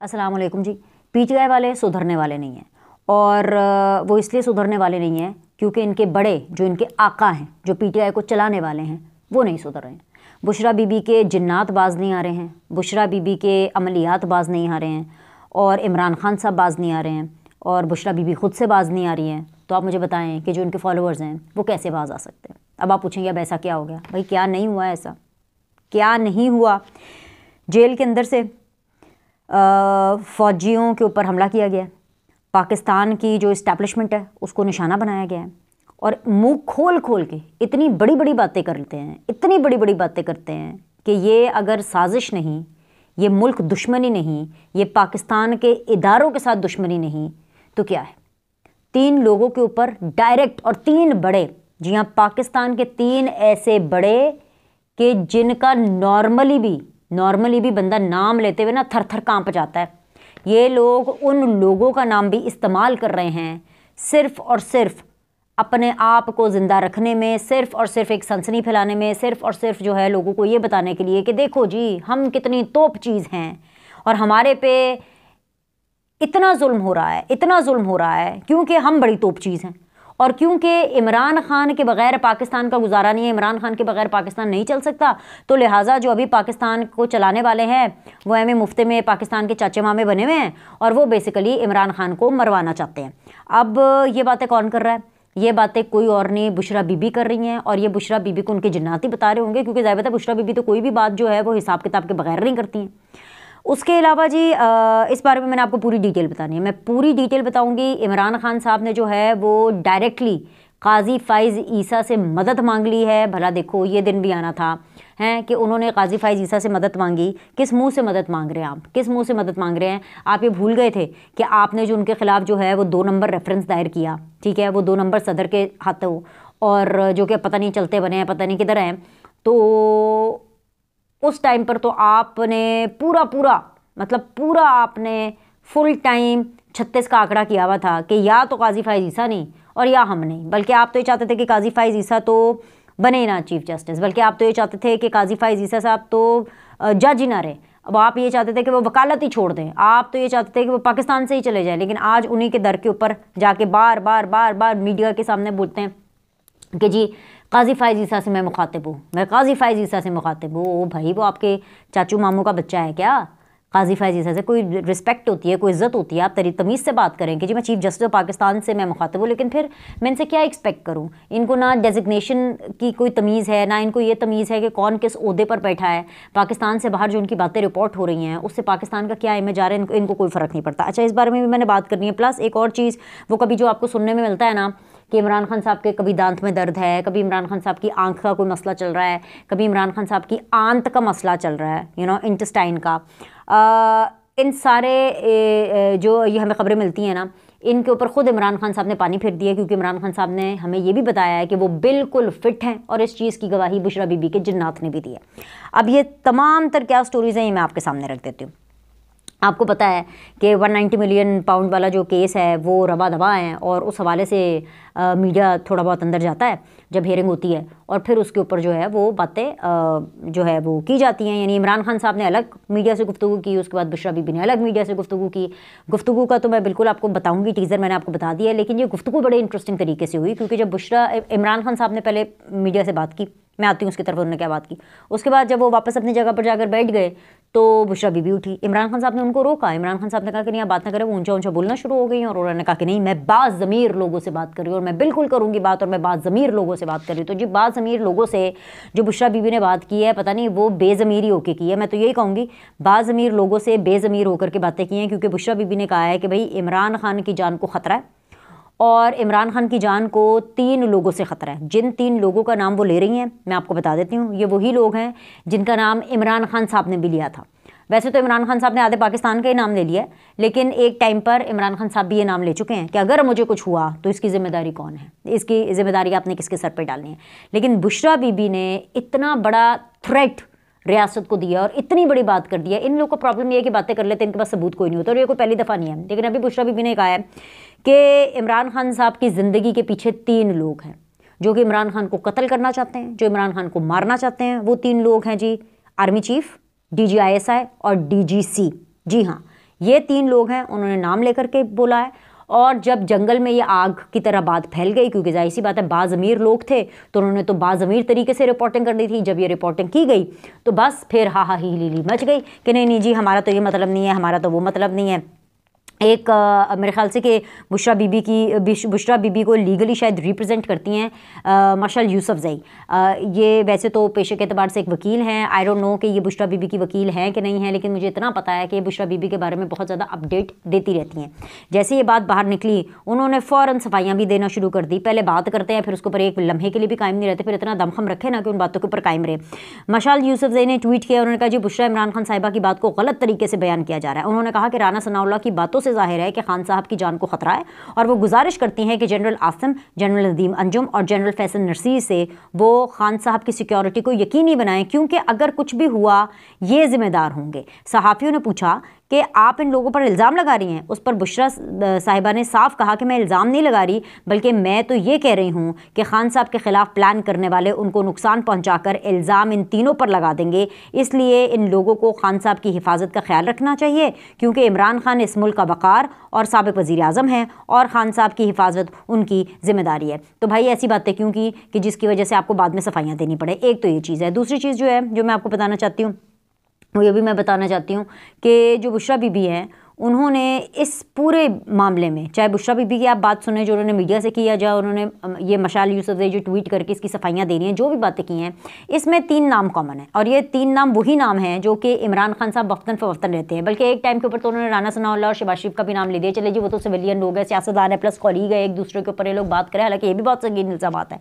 असलम जी peach गए वाले सुधरने वाले नहीं हैं और वो इसलिए सुधरने वाले नहीं हैं क्योंकि इनके बड़े जो इनके आका हैं जो पीटीआई को चलाने वाले हैं वो नहीं सुधर रहे हैं बुशरा बीबी के जन्नात बाज नहीं आ रहे हैं बुशरा बीबी के अमलियात बाज नहीं आ रहे हैं और इमरान खान साहब बाज नहीं आ रहे हैं और बुशरा बीबी खुद से बाज नहीं आ रही हैं तो आप मुझे बताएं कि जो इनके फॉलोअर्स हैं वो कैसे बाज आ सकते हैं अब आप पूछेंगे अब ऐसा क्या हो गया भाई क्या नहीं हुआ ऐसा क्या नहीं हुआ जेल के अंदर से फ़ौजियों के ऊपर हमला किया गया है पाकिस्तान की जो इस्टेब्लिशमेंट है उसको निशाना बनाया गया है और मुंह खोल खोल के इतनी बड़ी बड़ी बातें करते हैं इतनी बड़ी बड़ी बातें करते हैं कि ये अगर साजिश नहीं ये मुल्क दुश्मनी नहीं ये पाकिस्तान के इदारों के साथ दुश्मनी नहीं तो क्या है तीन लोगों के ऊपर डायरेक्ट और तीन बड़े जी हाँ पाकिस्तान के तीन ऐसे बड़े कि जिनका नॉर्मली भी नॉर्मली भी बंदा नाम लेते हुए ना थर थर काँप जाता है ये लोग उन लोगों का नाम भी इस्तेमाल कर रहे हैं सिर्फ़ और सिर्फ़ अपने आप को ज़िंदा रखने में सिर्फ़ और सिर्फ़ एक सनसनी फैलाने में सिर्फ़ और सिर्फ जो है लोगों को ये बताने के लिए कि देखो जी हम कितनी तोप चीज़ हैं और हमारे पे इतना जुल्म हो रहा है इतना जुल्म हो रहा है क्योंकि हम बड़ी तोप चीज़ हैं और क्योंकि इमरान खान के बगैर पाकिस्तान का गुजारा नहीं है इमरान खान के बगैर पाकिस्तान नहीं चल सकता तो लिहाजा जो अभी पाकिस्तान को चलाने वाले हैं वो एम मुफ्ते में पाकिस्तान के चाचे मामे बने हुए हैं और वो बेसिकली इमरान खान को मरवाना चाहते हैं अब ये बातें कौन कर रहा है ये बातें कोई और नहीं बुशरा बीबी कर रही हैं और ये बुशरा बीबी को उनके जन्नाती बता रहे होंगे क्योंकि ज़ाहिर है बुशरा बीबी तो कोई भी बात जो है वो हिसाब किताब के बगैर नहीं करती हैं उसके अलावा जी आ, इस बारे में मैंने आपको पूरी डिटेल बतानी है मैं पूरी डिटेल बताऊंगी इमरान खान साहब ने जो है वो डायरेक्टली काजी फ़ाइज़ ईसा से मदद मांग ली है भला देखो ये दिन भी आना था हैं कि उन्होंने काजी फ़ाइज़ ईसा से मदद मांगी किस मुंह से मदद मांग रहे हैं आप किस मुंह से मदद मांग रहे हैं आप ये भूल गए थे कि आपने जो उनके ख़िलाफ़ जो है वो दो नंबर रेफरेंस दायर किया ठीक है वो दो नंबर सदर के हाथों और जो कि पता नहीं चलते बने हैं पता नहीं किधर हैं तो उस टाइम पर तो आपने पूरा पूरा मतलब पूरा आपने फुल टाइम छत्तीस का आंकड़ा किया हुआ था कि या तो काजी फाइज ईसा नहीं और या हम नहीं बल्कि आप तो ये चाहते थे कि काजी फाइज ईसा तो बने ना चीफ जस्टिस बल्कि आप तो ये चाहते थे कि काजी फाइज ईसा साहब तो जज ही ना रहे अब आप ये चाहते थे कि वो वकालत ही छोड़ दें आप तो ये चाहते थे कि वो पाकिस्तान से ही चले जाए लेकिन आज उन्हीं के दर के ऊपर जाके बार बार बार बार मीडिया के सामने बोलते हैं कि जी काजी फ़ायज़ ईसा से मैं मुखातिब हूँ मैं काजी फ़ायज़ ईसा से मुखातिब हूँ ओ भाई वो आपके चाचू मामू का बच्चा है क्या काजी फ़ायज़ ईसा से कोई रिस्पेक्ट होती है कोई इज़्ज़त होती है आप तरी तमीज़ से बात करें कि जी मैं चीफ़ जस्टिस ऑफ पाकिस्तान से मैं मुखातिब हूँ लेकिन फिर मैं इनसे क्या एक्सपेक्ट करूँ इनको ना डेजिग्नेशन की कोई तमीज़ है ना इनको ये तमीज़ है कि कौन किस अहदे पर बैठा है पाकिस्तान से बाहर जो उनकी बातें रिपोर्ट हो रही हैं उससे पाकिस्तान का क्या इमेज आ रहा है इनको इनको कोई फ़र्क नहीं पड़ता अच्छा इस बारे में भी मैंने बात करनी है प्लस एक और चीज़ वो कभी जो आपको सुनने में मिलता है ना कि इमरान खान साहब के कभी दांत में दर्द है कभी इमरान खान साहब की आंख का कोई मसला चल रहा है कभी इमरान खान साहब की आंत का मसला चल रहा है यू नो इंटस्टाइन का आ, इन सारे ए, ए, जो ये हमें ख़बरें मिलती हैं ना इनके ऊपर ख़ुद इमरान खान साहब ने पानी फिर दिया क्योंकि इमरान खान साहब ने हमें ये भी बताया है कि वो बिल्कुल फिट हैं और इस चीज़ की गवाही बुशरा बीबी के जन्नाथ ने भी दी है अब ये तमाम तर क्या स्टोरीज़ हैं ये मैं आपके सामने रख देती हूँ आपको पता है कि 190 मिलियन पाउंड वाला जो केस है वो रवा दवा है और उस हवाले से आ, मीडिया थोड़ा बहुत अंदर जाता है जब हेयरिंग होती है और फिर उसके ऊपर जो है वो बातें जो है वो की जाती हैं यानी इमरान खान साहब ने अलग मीडिया से गुफ्तु की उसके बाद बुशरा बीबी ने अलग मीडिया से गुफ्तु की गुफ्तु का तो मैं बिल्कुल आपको बताऊँगी टीज़र मैंने आपको बता दिया लेकिन ये गुफ्तु बड़े इंटरेस्टिंग तरीके से हुई क्योंकि जब बुशरा इमरान खान साहब ने पहले मीडिया से बात की मैं आती हूँ उसकी तरफ उन्होंने क्या बात की उसके बाद जब वो वापस अपनी जगह पर जाकर बैठ गए तो बुशरा बीबी उठी इमरान खान साहब ने उनको रोका इमरान खान साहब ने कहा कि नहीं आप बात ना करें वो ऊंचा ऊंचा बोलना शुरू हो गई और उन्होंने कहा कि नहीं मैं बाज़ ज़मीर लोगों से बात कर रही हूँ और मैं बिल्कुल करूँगी बात और मैं बाज़ ज़मीर लोगों से बात कर रही हूँ तो जी बाज़ ज़मीर लोगों से जो बुशरा बीबी ने बात की है पता नहीं वो बेज़मीरी होकर की है मैं तो यही कहूँगी बाज़मीर ज़मीर लोगों से बेज़मीर होकर के बातें की हैं क्योंकि बुशरा बीबी ने कहा है कि भाई इमरान खान की जान को ख़तरा है और इमरान खान की जान को तीन लोगों से ख़तरा है जिन तीन लोगों का नाम वो ले रही हैं मैं आपको बता देती हूँ ये वही लोग हैं जिनका नाम इमरान खान साहब ने भी लिया था वैसे तो इमरान खान साहब ने आधे पाकिस्तान का ही नाम ले लिया है लेकिन एक टाइम पर इमरान खान साहब भी ये नाम ले चुके हैं कि अगर मुझे कुछ हुआ तो इसकी ज़िम्मेदारी कौन है इसकी ज़िम्मेदारी आपने किसके सर पर डालनी है लेकिन बुशरा बीबी ने इतना बड़ा थ्रेट रियासत को दिया और इतनी बड़ी बात कर दिया इन लोग को प्रॉब्लम यह कि बातें कर लेते हैं इनके पास सबूत कोई नहीं होता और ये कोई पहली दफ़ा नहीं है लेकिन अभी बुशरा बीबी ने कहा है कि इमरान खान साहब की ज़िंदगी के पीछे तीन लोग हैं जो कि इमरान खान को कत्ल करना चाहते हैं जो इमरान खान को मारना चाहते हैं वो तीन लोग हैं जी army chief D G I S I और डी जी सी जी हाँ ये तीन लोग हैं उन्होंने नाम लेकर के बोला है और जब जंगल में ये आग की तरह बात फैल गई क्योंकि जाहिर सी बात है बाज़ अमीर लोग थे तो उन्होंने तो बाज़ अमीर तरीके से रिपोर्टिंग कर दी थी जब ये रिपोर्टिंग की गई तो बस फिर हा हा ही ली मच गई कि नहीं नहीं जी हमारा तो ये मतलब नहीं है हमारा तो वो मतलब नहीं है एक आ, मेरे ख्याल से कि बुशरा बीबी की बुशरा बीबी को लीगली शायद रिप्रेजेंट करती हैं माशा यूसफ जई ये वैसे तो पेशे के अतबार से एक वकील हैं आई डोंट नो कि ये बुशरा बीबी की वकील हैं कि नहीं है लेकिन मुझे इतना पता है कि ये बुशरा बीबी के बारे में बहुत ज़्यादा अपडेट देती रहती हैं जैसे ये बात बाहर निकली उन्होंने फ़ौर सफाइयाँ भी देना शुरू कर दी पहले बात करते हैं फिर उसके ऊपर एक लम्हे के लिए भी कायम नहीं रहते फिर इतना दमखम रखे ना कि उन बातों के ऊपर कायम रहे मशाल यूसफ़ जई ने ट्वीट किया उन्होंने कहा जी बुशरा इमरान खान साहिबा की बात को गलत तरीके से बयान किया जा रहा है उन्होंने कहा कि राना सनाउल्ला की बातों से जाहिर है कि खान साहब की जान को खतरा है और वो गुजारिश करती हैं कि जनरल आसम जनरल नदीम अंजुम और जनरल फैसल नरसी से वो खान साहब की सिक्योरिटी को यकीनी बनाएं क्योंकि अगर कुछ भी हुआ ये ज़िम्मेदार होंगे सहाफ़ियों ने पूछा कि आप इन लोगों पर इल्ज़ाम लगा रही हैं उस पर बुशरा साहिबा ने साफ कहा कि मैं इल्ज़ाम नहीं लगा रही बल्कि मैं तो ये कह रही हूँ कि खान साहब के ख़िलाफ़ प्लान करने वाले उनको नुकसान कर इल्ज़ाम इन तीनों पर लगा देंगे इसलिए इन लोगों को खान साहब की हिफाजत का ख्याल रखना चाहिए क्योंकि इमरान खान इस मुल्क का बकार और सबक वज़ी अजम हैं और खान साहब की हिफाजत उनकी ज़िम्मेदारी है तो भाई ऐसी बातें क्यों की कि जिसकी वजह से आपको बाद में सफाइयाँ देनी पड़े एक तो ये चीज़ है दूसरी चीज़ जो है जो मैं आपको बताना चाहती हूँ ये भी मैं बताना चाहती हूँ कि जो बुशरा बीबी हैं उन्होंने इस पूरे मामले में चाहे बुशरा बीबी की आप बात सुने जो उन्होंने मीडिया से किया जाए उन्होंने ये मशाल यूसुफ जो ट्वीट करके इसकी सफाइयाँ दे रही हैं जो भी बातें की हैं इसमें तीन नाम कॉमन है और ये तीन नाम वही नाम हैं जो कि इमरान खान साहब वफ्तन फवफ्तन रहते हैं बल्कि एक टाइम के ऊपर तो उन्होंने राना सनाउल्ला और शबाज शरीफ का भी नाम ले दिया चले जी वो तो सिविलियन लोग हैं सियासतदान है प्लस कॉलीग है एक दूसरे के ऊपर ये लोग बात करें हालांकि ये भी बहुत संगीन इल्ज़ाम है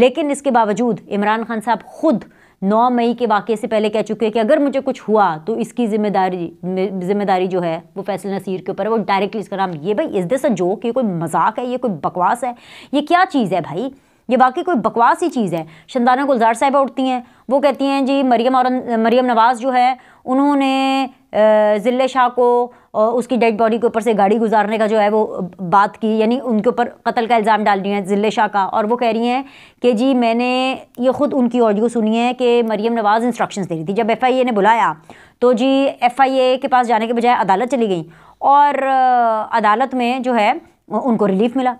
लेकिन इसके बावजूद इमरान खान साहब खुद नौ मई के वाक़े से पहले कह चुके हैं कि अगर मुझे कुछ हुआ तो इसकी जिम्मेदारी जिम्मेदारी जो है वो फैसल नसीर के ऊपर है वो डायरेक्टली इसका नाम ये भाई इस दिस जो जोक ये कोई मजाक है ये कोई बकवास है ये क्या चीज़ है भाई ये बाकी कोई बकवास ही चीज़ है शंदाना गुलजार साहिबा उठती हैं वो कहती हैं जी मरियम और मरियम नवाज़ जो है उन्होंने ज़िले शाह को और उसकी डेड बॉडी के ऊपर से गाड़ी गुजारने का जो है वो बात की यानी उनके ऊपर कत्ल का इल्ज़ाम डाल दिया है जिले शाह का और वो कह रही हैं कि जी मैंने ये ख़ुद उनकी ऑडियो सुनी है कि मरीम नवाज़ इंस्ट्रक्शंस दे रही थी जब एफ़ ने बुलाया तो जी एफ़ के पास जाने के बजाय अदालत चली गई और अदालत में जो है उनको रिलीफ मिला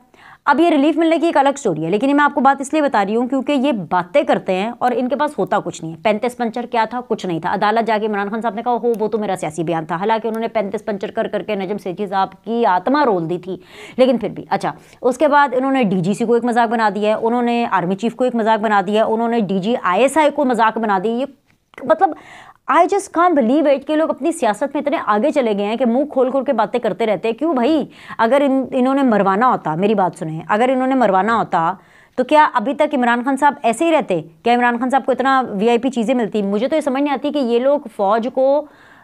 अब ये रिलीफ मिलने की एक अलग स्टोरी है लेकिन मैं आपको बात इसलिए बता रही हूँ क्योंकि ये बातें करते हैं और इनके पास होता कुछ नहीं है पैंतीस पंचर क्या था कुछ नहीं था अदालत जाके इमरान खान साहब ने कहा हो वो तो मेरा सियासी बयान था हालांकि उन्होंने पैंतीस पंचर कर करके नजम सेठी साहब की आत्मा रोल दी थी लेकिन फिर भी अच्छा उसके बाद इन्होंने डी को एक मजाक बना दिया है उन्होंने आर्मी चीफ को एक मजाक बना दिया उन्होंने डी को मजाक बना दी ये मतलब I just can't believe it कि लोग अपनी सियासत में इतने आगे चले गए हैं कि मुंह खोल खोल के बातें करते रहते हैं क्यों भाई अगर इन इन्होंने मरवाना होता मेरी बात सुने अगर इन्होंने मरवाना होता तो क्या अभी तक इमरान खान साहब ऐसे ही रहते क्या इमरान खान साहब को इतना वीआईपी चीज़ें मिलती मुझे तो ये समझ नहीं आती कि ये लोग फ़ौज को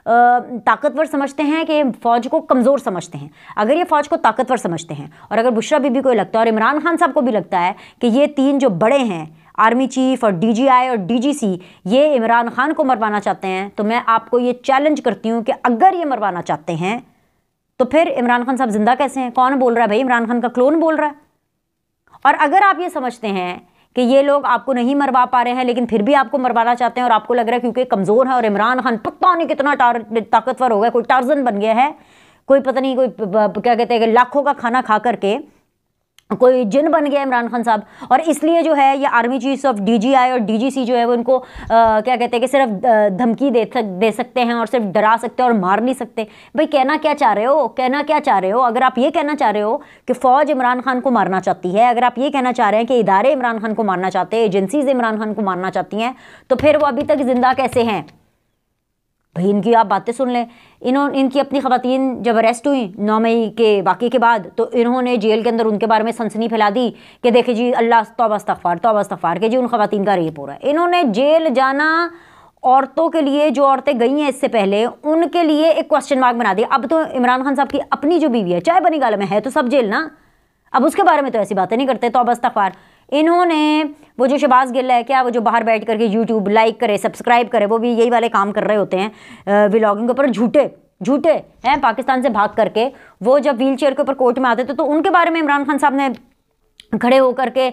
ताकतवर समझते हैं कि फ़ौज को कमज़ोर समझते हैं अगर ये फ़ौज को ताकतवर समझते हैं और अगर बुशरा बीबी को लगता है और इमरान खान साहब को भी लगता है कि ये तीन जो बड़े हैं आर्मी चीफ और डी और डी ये इमरान खान को मरवाना चाहते हैं तो मैं आपको ये चैलेंज करती हूँ कि अगर ये मरवाना चाहते हैं तो फिर इमरान खान साहब जिंदा कैसे हैं कौन बोल रहा है भाई इमरान खान का क्लोन बोल रहा है और अगर आप ये समझते हैं कि ये लोग आपको नहीं मरवा पा रहे हैं लेकिन फिर भी आपको मरवाना चाहते हैं और आपको लग रहा है क्योंकि कमज़ोर है और इमरान खान पता नहीं कितना ताकतवर हो गया कोई टार्जन बन गया है कोई पता नहीं कोई क्या कहते हैं लाखों का खाना खा करके कोई जिन बन गया इमरान खान साहब और इसलिए जो है ये आर्मी चीफ ऑफ डीजीआई और डीजीसी जो है वो उनको आ, क्या कहते हैं कि सिर्फ धमकी दे सक दे सकते हैं और सिर्फ डरा सकते हैं और मार नहीं सकते भाई कहना क्या चाह रहे हो कहना क्या चाह रहे हो अगर आप ये कहना चाह रहे हो कि फ़ौज इमरान खान को मारना चाहती है अगर आप ये कहना चाह रहे हैं कि इदारे इमरान खान को मारना चाहते हैं एजेंसीज़ इमरान खान को मारना चाहती हैं तो फिर वो अभी तक ज़िंदा कैसे हैं भाई इनकी आप बातें सुन लें इन्होंने इनकी अपनी खवतिन जब अरेस्ट हुई नौ मई के वाक़े के बाद तो इन्होंने जेल के अंदर उनके बारे में सनसनी फैला दी कि देखे जी अल्लाह तोबास्तफ़ार तोबास्तफ़ार के जी उन खातन का रेप हो रहा है इन्होंने जेल जाना औरतों के लिए जो औरतें गई हैं इससे पहले उनके लिए एक क्वेश्चन मार्क बना दिया अब तो इमरान खान साहब की अपनी जो बीवी है चाहे बनी गाल में है तो सब जेल ना अब उसके बारे में तो ऐसी बातें नहीं करते तो अब अस्तफार इन्होंने वो जो शबाज गिल है क्या वो जो बाहर बैठ करके यूट्यूब लाइक करे सब्सक्राइब करे वो भी यही वाले काम कर रहे होते हैं व्लॉगिंग के ऊपर झूठे झूठे हैं पाकिस्तान से भाग करके वो जब व्हील चेयर के ऊपर कोर्ट में आते थे तो उनके बारे में इमरान खान साहब ने खड़े होकर के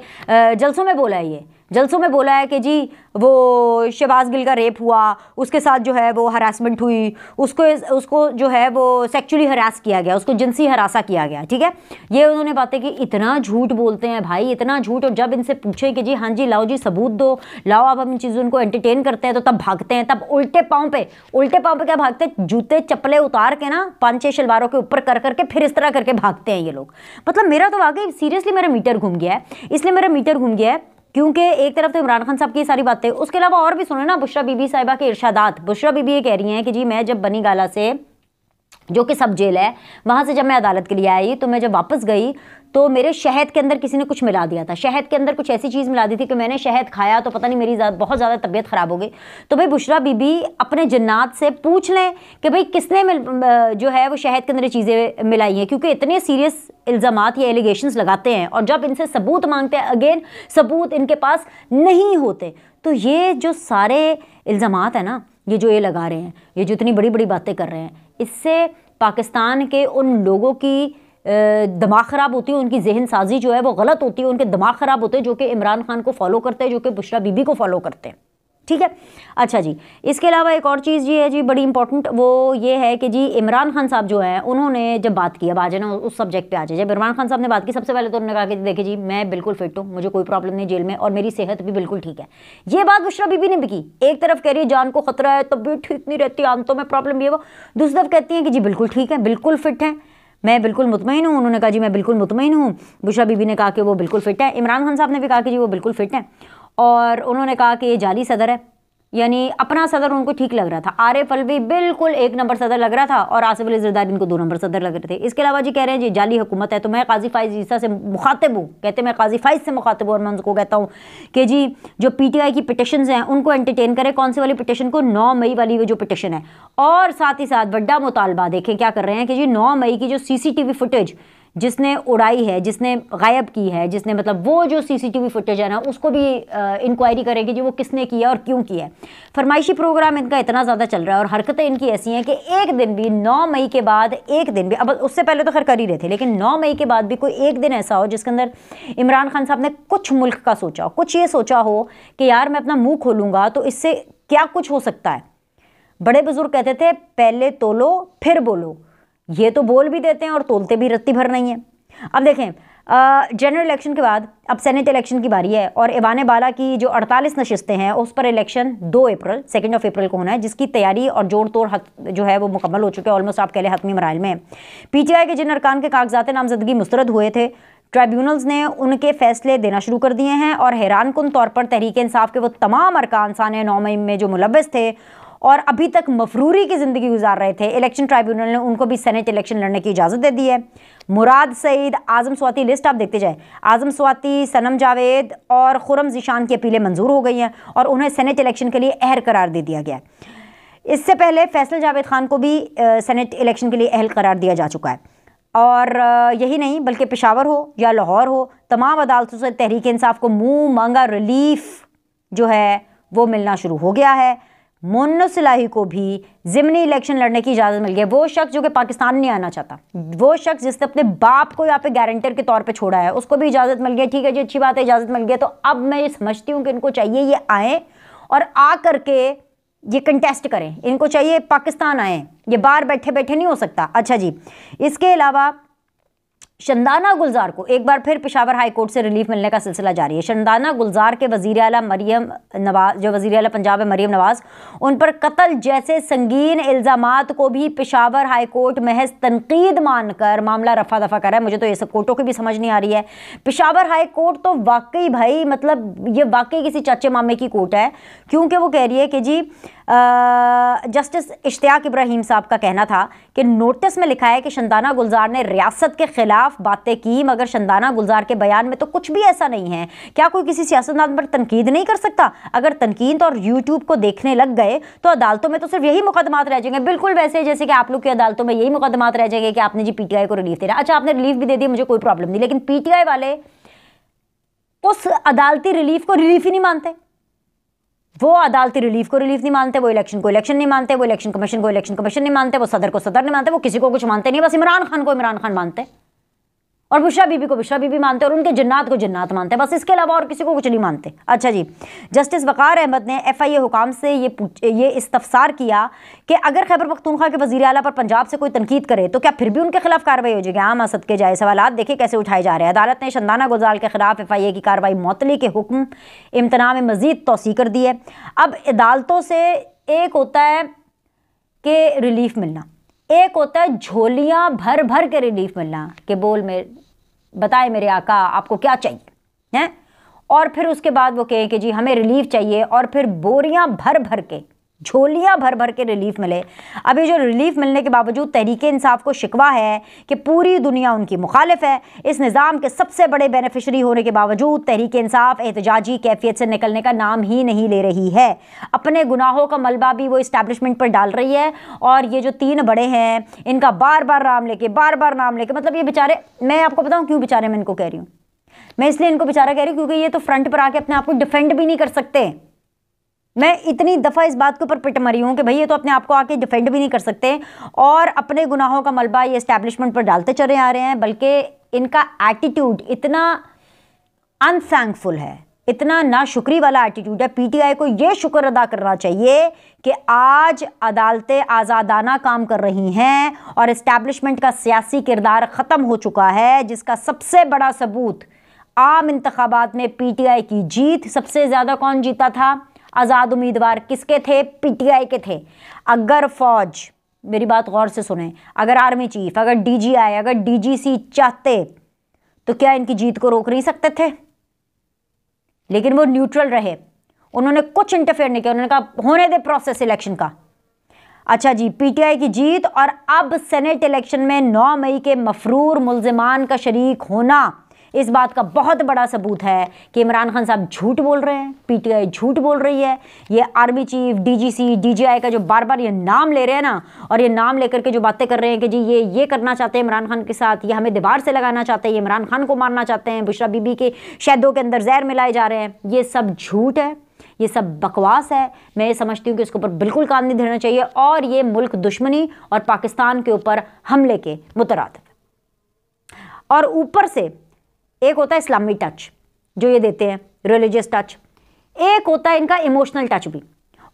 जलसों में बोला है ये जलसों में बोला है कि जी वो शहबाज गिल का रेप हुआ उसके साथ जो है वो हरासमेंट हुई उसको उसको जो है वो सेक्चुअली हरास किया गया उसको जिनसी हरासा किया गया ठीक है ये उन्होंने बातें कि इतना झूठ बोलते हैं भाई इतना झूठ और जब इनसे पूछे कि जी हाँ जी लाओ जी सबूत दो लाओ आप हम इन चीज़ों को एंटरटेन करते हैं तो तब भागते हैं तब उल्टे पाँव पे उल्टे पाँव पर क्या भागते हैं जूते चप्पलें उतार के ना पाँच छः शलवारों के ऊपर कर करके फिर इस तरह करके भागते हैं ये लोग मतलब मेरा तो वाकई सीरियसली मेरा मीटर घूम गया है इसलिए मेरा मीटर घूम गया है क्योंकि एक तरफ तो इमरान खान साहब की सारी बातें उसके अलावा और भी सुने ना बुशरा बीबी साहिबा के इर्शादात बुशरा बीबी ये कह रही हैं कि जी मैं जब बनी गाला से जो कि सब जेल है वहाँ से जब मैं अदालत के लिए आई तो मैं जब वापस गई तो मेरे शहद के अंदर किसी ने कुछ मिला दिया था शहद के अंदर कुछ ऐसी चीज़ मिला दी थी कि मैंने शहद खाया तो पता नहीं मेरी बहुत ज़्यादा तबीयत ख़राब हो गई तो भाई बुशरा बीबी अपने जन्नात से पूछ लें कि भाई किसने मिल, जो है वो शहद के अंदर चीज़ें मिलाई हैं क्योंकि इतने सीरियस इल्ज़ाम या एलिगेशन लगाते हैं और जब इनसे सबूत मांगते हैं अगेन सबूत इनके पास नहीं होते तो ये जो सारे इल्ज़ाम हैं ना ये जो ये लगा रहे हैं ये जो इतनी बड़ी बड़ी बातें कर रहे हैं इससे पाकिस्तान के उन लोगों की दिमाग ख़राब होती है उनकी जहन साजी जो है वो गलत होती है उनके दिमाग ख़राब होते हैं जो कि इमरान खान को फॉलो करते हैं जो कि बुशरा बीबी को फॉलो करते हैं ठीक है अच्छा जी इसके अलावा एक और चीज़ जी है जी बड़ी इंपॉर्टेंट वो ये है कि जी इमरान खान साहब जो है उन्होंने जब बात की अब आ जाए ना उस सब्जेक्ट पे आ जाए जब इमरान खान साहब ने बात की सबसे पहले तो उन्होंने कहा कि देखिए जी मैं बिल्कुल फिट हूँ मुझे कोई प्रॉब्लम नहीं जेल में और मेरी सेहत भी बिल्कुल ठीक है ये बात बुशरा बीबी ने भी की एक तरफ कह रही है जान को खतरा है तब भी ठीक नहीं रहती आंतों में प्रॉब्लम ये वो दूसरी तरफ कहती हैं कि जी बिल्कुल ठीक है बिल्कुल फिट है मैं बिल्कुल मुतमिन हूँ उन्होंने कहा जी मैं बिल्कुल मुतमिन हूँ बुशा बीबी ने कहा कि वो बिल्कुल फिट है इमरान खान साहब ने भी कहा कि जी वो बिल्कुल फिट है और उन्होंने कहा कि ये जाली सदर है यानी अपना सदर उनको ठीक लग रहा था आरिफ अलवी बिल्कुल एक नंबर सदर लग रहा था और आसिफ अली जरदारी इनको दो नंबर सदर लग रहे थे इसके अलावा जी कह रहे हैं जी जाली हुकूमत है तो मैं काजी फाइज ईसा से मुखातिब हूँ कहते मैं काजी फाइज से मुखातिब हूँ और मैं उनको कहता हूँ कि जी जो पी टी आई की पटिशन हैं उनको एंटरटेन करें कौन से वाली पटिशन को नौ मई वाली जो पटिशन है और साथ ही साथ बड्डा मुतालबा देखें क्या कर रहे हैं कि जी नौ मई की जो C C T V footage जिसने उड़ाई है जिसने गायब की है जिसने मतलब वो जो सीसीटीवी फुटेज है ना उसको भी इंक्वायरी करेगी जी वो किसने किया और क्यों किया है फरमाइशी प्रोग्राम इनका इतना ज़्यादा चल रहा है और हरकतें इनकी ऐसी हैं कि एक दिन भी नौ मई के बाद एक दिन भी अब उससे पहले तो खैर कर ही रहे थे लेकिन नौ मई के बाद भी कोई एक दिन ऐसा हो जिसके अंदर इमरान खान साहब ने कुछ मुल्क का सोचा हो कुछ ये सोचा हो कि यार मैं अपना मुँह खोलूँगा तो इससे क्या कुछ हो सकता है बड़े बुज़ुर्ग कहते थे पहले तोलो फिर बोलो ये तो बोल भी देते हैं और तोलते भी रत्ती भर नहीं है अब देखें जनरल इलेक्शन के बाद अब सेनेट इलेक्शन की बारी है और इवान बाला की जो 48 नशस्तें हैं उस पर election 2 April second of April को होना है जिसकी तैयारी और जोड़ तोड़ हक जो है वो मुकम्मल हो चुके हैं ऑलमोस्ट आप कह लें हतमी मराइल में पीटीआई के जिन अरकान के कागजात नामजदगी मुस्रद हुए थे ट्राइब्यूनल्स ने उनके फैसले देना शुरू कर दिए हैं और हैरान तौर पर तहरीक इंसाफ के वो तमाम अरकान सान नौ मई में जो मुलवस थे और अभी तक मफरूरी की ज़िंदगी गुजार रहे थे इलेक्शन ट्राइब्यूनल ने उनको भी सेनेट इलेक्शन लड़ने की इजाज़त दे दी है मुराद सईद आज़म स्वाति लिस्ट आप देखते जाए आज़म स्वाति सनम जावेद और खुरम जिशान की अपीलें मंजूर हो गई हैं और उन्हें सेनेट इलेक्शन के लिए अहल करार दे दिया गया है इससे पहले फैसल जावेद खान को भी सेनेट इलेक्शन के लिए अहल करार दिया जा चुका है और यही नहीं बल्कि पेशावर हो या लाहौर हो तमाम अदालतों से तहरीक इंसाफ को मुंह मांगा रिलीफ जो है वो मिलना शुरू हो गया है मोन्नो सिलाही को भी ज़िमनी इलेक्शन लड़ने की इजाज़त मिल गई वो शख्स जो कि पाकिस्तान नहीं आना चाहता वो शख्स जिसने अपने बाप को यहाँ पे गारंटर के तौर पे छोड़ा है उसको भी इजाज़त मिल गई ठीक है जी अच्छी बात है इजाज़त मिल गई तो अब मैं ये समझती हूँ कि इनको चाहिए ये आए और आ करके ये कंटेस्ट करें इनको चाहिए पाकिस्तान आए ये बाहर बैठे बैठे नहीं हो सकता अच्छा जी इसके अलावा शंदाना गुलजार को एक बार फिर पिशावर हाई कोर्ट से रिलीफ मिलने का सिलसिला जारी है शंदाना गुलजार के वजीर अला मरियम नवाज जो वजीर अला पंजाब है मरियम नवाज उन पर कत्ल जैसे संगीन इल्ज़ाम को भी पिशावर हाई कोर्ट महज तनकीद मानकर मामला रफा दफा कर रहा है मुझे तो ये सब कोर्टों की भी समझ नहीं आ रही है पिशावर हाई कोर्ट तो वाकई भाई मतलब ये वाकई किसी चाचे मामे की कोर्ट है क्योंकि वो कह रही है कि जी जस्टिस इश्तियाक इब्राहिम साहब का कहना था कि नोटिस में लिखा है कि शंदाना गुलजार ने रियासत के खिलाफ खिलाफ बातें की मगर शंदाना गुलजार के बयान में तो कुछ भी ऐसा नहीं है क्या कोई किसी सियासतदान पर तनकीद नहीं कर सकता अगर तनकीद और यूट्यूब को देखने लग गए तो अदालतों में तो सिर्फ यही मुकदमा रह जाएंगे बिल्कुल वैसे जैसे कि आप लोग की अदालतों में यही मुकदमा रह जाएंगे कि आपने जी पीटीआई को रिलीफ देना अच्छा आपने रिलीफ भी दे दी मुझे कोई प्रॉब्लम नहीं लेकिन पीटीआई वाले उस अदालती रिलीफ को रिलीफ ही नहीं मानते वो अदालती रिलीफ को रिलीफ नहीं मानते वो इलेक्शन को इलेक्शन नहीं मानते वो इलेक्शन कमीशन को इलेक्शन कमीशन नहीं मानते वो सदर को सदर नहीं मानते वो किसी को कुछ मानते नहीं बस इमरान खान को इमरान खान मानते और बुशा बीबी को बुशा बीबी मानते हैं और उनके जन्नात को जन्नात मानते हैं बस इसके अलावा और किसी को कुछ नहीं मानते अच्छा जी जस्टिस वकार अहमद ने एफ आई ए हुकाम से ये ये इस्तफसार किया कि अगर खैबर पख्तूनख्वा के वजी अला पर पंजाब से कोई तनकीद करे तो क्या फिर भी उनके खिलाफ कार्रवाई हो जाएगी आम असद के जाए सवाल देखे कैसे उठाए जा रहे हैं अदालत ने शंदाना गुजाल के खिलाफ एफ आई ए की कार्रवाई मौतली के हुक्म इम्तना में मजीद तोसी कर दी है अब अदालतों से एक होता है कि रिलीफ मिलना एक होता है झोलियाँ भर भर के रिलीफ मिलना कि बोल में बताए मेरे आका आपको क्या चाहिए हैं और फिर उसके बाद वो कहें कि जी हमें रिलीफ चाहिए और फिर बोरियां भर भर के झोलियां भर भर के रिलीफ मिले अभी जो रिलीफ मिलने के बावजूद तहरीक इंसाफ को शिकवा है कि पूरी दुनिया उनकी मुखालिफ है इस निज़ाम के सबसे बड़े बेनिफिशरी होने के बावजूद तहरीक इंसाफ एहतजाजी कैफियत से निकलने का नाम ही नहीं ले रही है अपने गुनाहों का मलबा भी वो इस्टेबलिशमेंट पर डाल रही है और ये जो तीन बड़े हैं इनका बार बार नाम लेके बार बार नाम लेके मतलब ये बेचारे मैं आपको बताऊँ क्यों बेचारे मैं इनको कह रही हूँ मैं इसलिए इनको बेचारा कह रही हूँ क्योंकि ये तो फ्रंट पर आके अपने आप को डिफेंड भी नहीं कर सकते मैं इतनी दफ़ा इस बात के ऊपर पिट मरी हूँ कि भाई ये तो अपने आप को आके डिफेंड भी नहीं कर सकते और अपने गुनाहों का मलबा ये इस्टेब्लिशमेंट पर डालते चले आ रहे हैं बल्कि इनका एटीट्यूड इतना अनथैंकफुल है इतना नाशुक्री वाला एटीट्यूड है पीटीआई को ये शुक्र अदा करना चाहिए कि आज अदालतें आज़ादाना काम कर रही हैं और इस्टेब्लिशमेंट का सियासी किरदार ख़त्म हो चुका है जिसका सबसे बड़ा सबूत आम इंतबात में पीटीआई की जीत सबसे ज़्यादा कौन जीता था आज़ाद उम्मीदवार किसके थे पीटीआई के थे अगर फौज मेरी बात गौर से सुने अगर आर्मी चीफ अगर डीजीआई अगर डीजीसी चाहते तो क्या इनकी जीत को रोक नहीं सकते थे लेकिन वो न्यूट्रल रहे उन्होंने कुछ इंटरफेयर नहीं किया उन्होंने कहा होने दे प्रोसेस इलेक्शन का अच्छा जी पीटीआई की जीत और अब सेनेट इलेक्शन में 9 मई के मफरूर मुलजमान का शरीक होना इस बात का बहुत बड़ा सबूत है कि इमरान खान साहब झूठ बोल रहे हैं पीटीआई झूठ बोल रही है ये आर्मी चीफ डीजीसी डीजीआई का जो बार बार ये नाम ले रहे हैं ना और ये नाम लेकर के जो बातें कर रहे हैं कि जी ये ये करना चाहते हैं इमरान खान के साथ ये हमें दीवार से लगाना चाहते हैं ये इमरान खान को मारना चाहते हैं बुशरा बीबी के शहदों के अंदर जहर मिलाए जा रहे हैं ये सब झूठ है ये सब बकवास है मैं ये समझती हूँ कि इसके ऊपर बिल्कुल काम नहीं धरना चाहिए और ये मुल्क दुश्मनी और पाकिस्तान के ऊपर हमले के मुतराद और ऊपर से एक होता है इस्लामी टच जो ये देते हैं रिलीजियस टच एक होता है इनका इमोशनल टच भी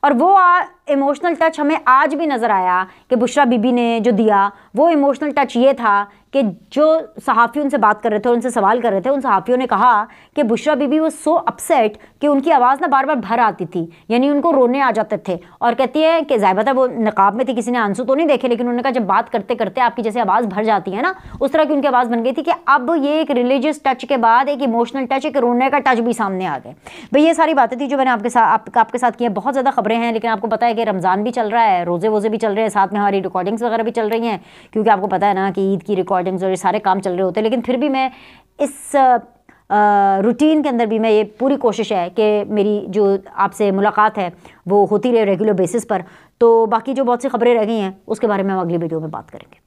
और वो आ, इमोशनल टच हमें आज भी नज़र आया कि बुशरा बीबी ने जो दिया वो इमोशनल टच ये था कि जो सहाफ़ी उनसे बात कर रहे थे उनसे सवाल कर रहे थे उन सहाफ़ियों ने कहा कि बुशरा बीबी वो सो अपसेट कि उनकी आवाज़ ना बार बार भर आती थी यानी उनको रोने आ जाते थे और कहती है कि ज़ायबा वो नकाब में थी किसी ने आंसू तो नहीं देखे लेकिन उन्होंने कहा जब बात करते करते आपकी जैसे आवाज़ भर जाती है ना उस तरह की उनकी आवाज़ बन गई थी कि अब ये एक रिलीजियस टच के बाद एक इमोशनल टच एक रोने का टच भी सामने आ गए भाई ये सारी बातें थी जो मैंने आपके साथ आपके साथ की हैं बहुत ज़्यादा खबरें हैं लेकिन आपको पता है कि रमज़ान भी चल रहा है रोज़े वोज़े भी चल रहे हैं साथ में हमारी रिकॉर्डिंग्स वगैरह भी चल रही हैं क्योंकि आपको पता है ना कि ईद की रिकॉर्डिंग्स और ये सारे काम चल रहे होते हैं लेकिन फिर भी मैं इस रूटीन के अंदर भी मैं ये पूरी कोशिश है कि मेरी जो आपसे मुलाकात है वो होती रहे रेगुलर बेसिस पर तो बाकी जो बहुत सी खबरें रह गई हैं उसके बारे में हम अगली वीडियो में बात करेंगे